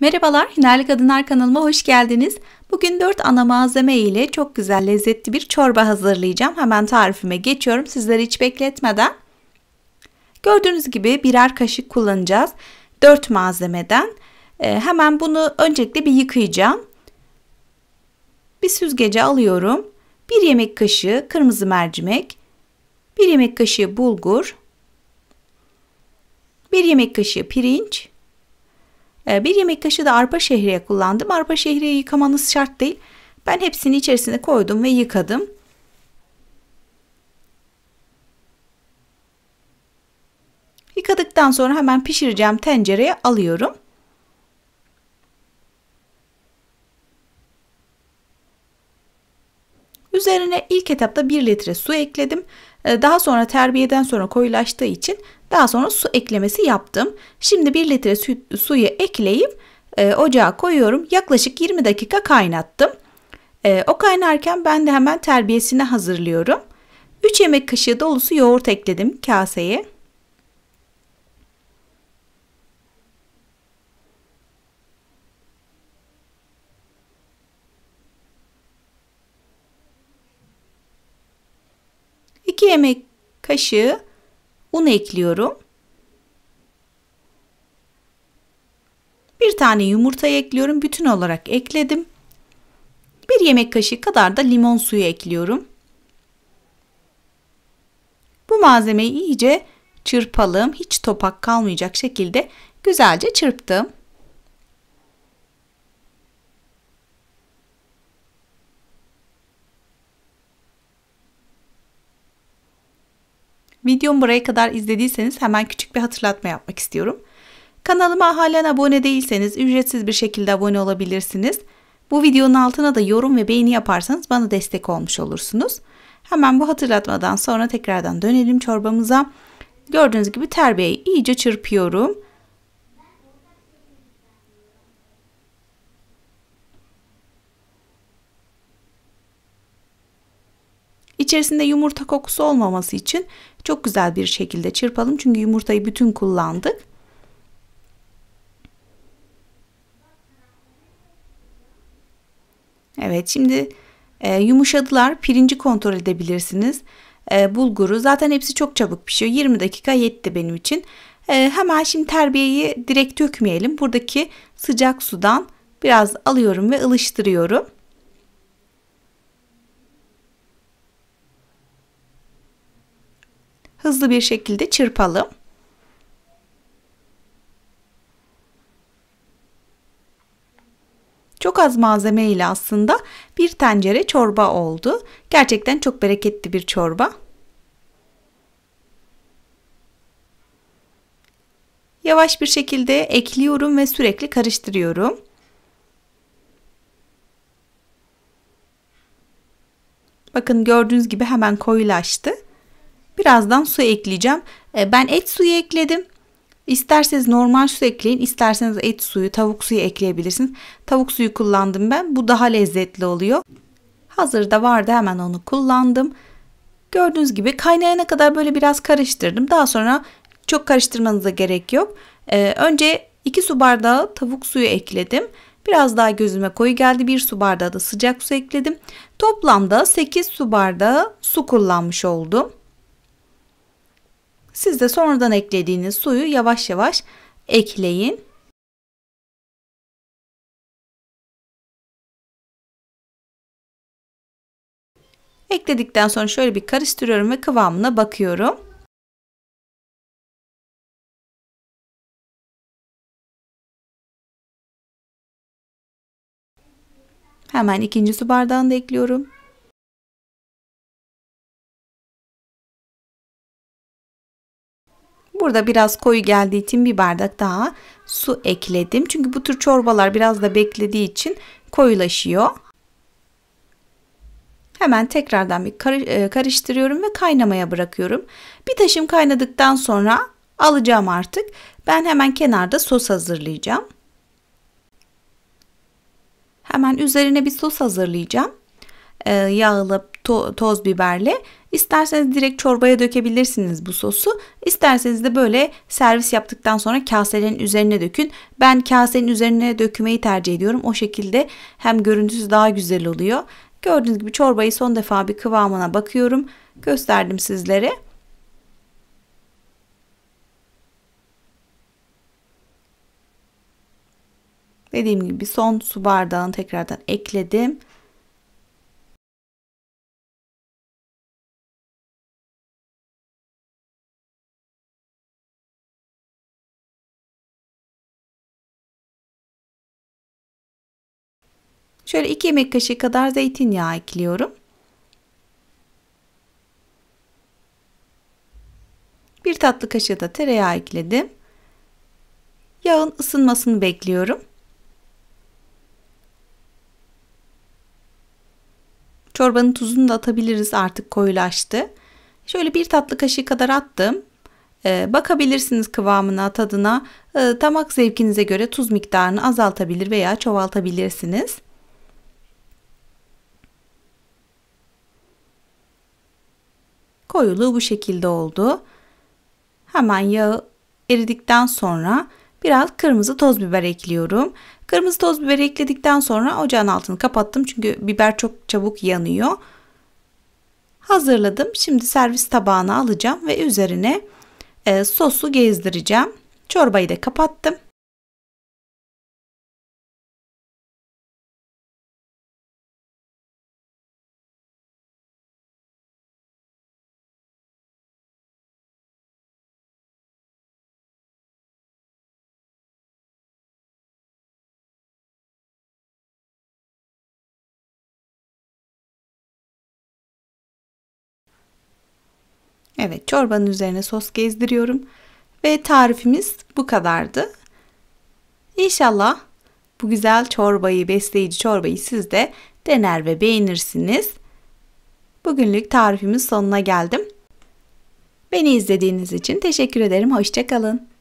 Merhabalar, Hinerli Kadınlar kanalıma hoş geldiniz. Bugün 4 ana malzeme ile çok güzel lezzetli bir çorba hazırlayacağım. Hemen tarifime geçiyorum sizleri hiç bekletmeden. Gördüğünüz gibi birer kaşık kullanacağız. 4 malzemeden. Ee, hemen bunu öncelikle bir yıkayacağım. Bir süzgece alıyorum. 1 yemek kaşığı kırmızı mercimek. 1 yemek kaşığı bulgur. 1 yemek kaşığı pirinç. Ee, bir yemek kaşığı da arpa şehriye kullandım. Arpa şehriye yıkamanız şart değil. Ben hepsini içerisine koydum ve yıkadım. Yıkadıktan sonra hemen pişireceğim tencereye alıyorum. Üzerine ilk etapta 1 litre su ekledim. Ee, daha sonra terbiyeden sonra koyulaştığı için daha sonra su eklemesi yaptım. Şimdi 1 litre su, suyu ekleyip e, ocağa koyuyorum. Yaklaşık 20 dakika kaynattım. E, o kaynarken ben de hemen terbiyesini hazırlıyorum. 3 yemek kaşığı dolusu yoğurt ekledim kaseye. kaşığı un ekliyorum. Bir tane yumurta ekliyorum. Bütün olarak ekledim. Bir yemek kaşığı kadar da limon suyu ekliyorum. Bu malzemeyi iyice çırpalım. Hiç topak kalmayacak şekilde güzelce çırptım. Videomu buraya kadar izlediyseniz hemen küçük bir hatırlatma yapmak istiyorum. Kanalıma halen abone değilseniz ücretsiz bir şekilde abone olabilirsiniz. Bu videonun altına da yorum ve beğeni yaparsanız bana destek olmuş olursunuz. Hemen bu hatırlatmadan sonra tekrardan dönelim çorbamıza. Gördüğünüz gibi terbiyeyi iyice çırpıyorum. İçerisinde yumurta kokusu olmaması için çok güzel bir şekilde çırpalım. Çünkü yumurtayı bütün kullandık. Evet şimdi e, yumuşadılar. Pirinci kontrol edebilirsiniz. E, bulguru zaten hepsi çok çabuk pişiyor. 20 dakika yetti benim için. E, hemen şimdi terbiyeyi direkt dökmeyelim. Buradaki sıcak sudan biraz alıyorum ve ılıştırıyorum. hızlı bir şekilde çırpalım. Çok az malzeme ile aslında bir tencere çorba oldu. Gerçekten çok bereketli bir çorba. Yavaş bir şekilde ekliyorum ve sürekli karıştırıyorum. Bakın gördüğünüz gibi hemen koyulaştı. Birazdan su ekleyeceğim. E, ben et suyu ekledim. İsterseniz normal su ekleyin, isterseniz et suyu, tavuk suyu ekleyebilirsiniz. Tavuk suyu kullandım ben. Bu daha lezzetli oluyor. Hazırda vardı hemen onu kullandım. Gördüğünüz gibi kaynayana kadar böyle biraz karıştırdım. Daha sonra çok karıştırmanıza gerek yok. Ee, önce 2 su bardağı tavuk suyu ekledim. Biraz daha gözüme koyu geldi. 1 su bardağı da sıcak su ekledim. Toplamda 8 su bardağı su kullanmış oldum. Siz de sonradan eklediğiniz suyu yavaş yavaş ekleyin. Ekledikten sonra şöyle bir karıştırıyorum ve kıvamına bakıyorum. Hemen ikinci su bardağını da ekliyorum. Burada biraz koyu geldiği için bir bardak daha su ekledim. Çünkü bu tür çorbalar biraz da beklediği için koyulaşıyor. Hemen tekrardan bir e, karıştırıyorum ve kaynamaya bırakıyorum. Bir taşım kaynadıktan sonra alacağım artık. Ben hemen kenarda sos hazırlayacağım. Hemen üzerine bir sos hazırlayacağım. E, yağlı to- toz biberle. İsterseniz direkt çorbaya dökebilirsiniz bu sosu. İsterseniz de böyle servis yaptıktan sonra kaselerin üzerine dökün. Ben kasenin üzerine dökmeyi tercih ediyorum. O şekilde hem görüntüsü daha güzel oluyor. Gördüğünüz gibi çorbayı son defa bir kıvamına bakıyorum. Gösterdim sizlere. Dediğim gibi son su bardağını tekrardan ekledim. Şöyle 2 yemek kaşığı kadar zeytinyağı ekliyorum. Bir tatlı kaşığı da tereyağı ekledim. Yağın ısınmasını bekliyorum. Çorbanın tuzunu da atabiliriz artık koyulaştı. Şöyle bir tatlı kaşığı kadar attım. Ee, bakabilirsiniz kıvamına, tadına, e, zevkinize göre tuz miktarını azaltabilir veya çoğaltabilirsiniz. Koyuluğu bu şekilde oldu. Hemen yağı eridikten sonra biraz kırmızı toz biber ekliyorum. Kırmızı toz biber ekledikten sonra ocağın altını kapattım. Çünkü biber çok çabuk yanıyor. Hazırladım. Şimdi servis tabağına alacağım ve üzerine e, sosu gezdireceğim. Çorbayı da kapattım. Evet çorbanın üzerine sos gezdiriyorum. Ve tarifimiz bu kadardı. İnşallah bu güzel çorbayı, besleyici çorbayı siz de dener ve beğenirsiniz. Bugünlük tarifimin sonuna geldim. Beni izlediğiniz için teşekkür ederim. Hoşçakalın.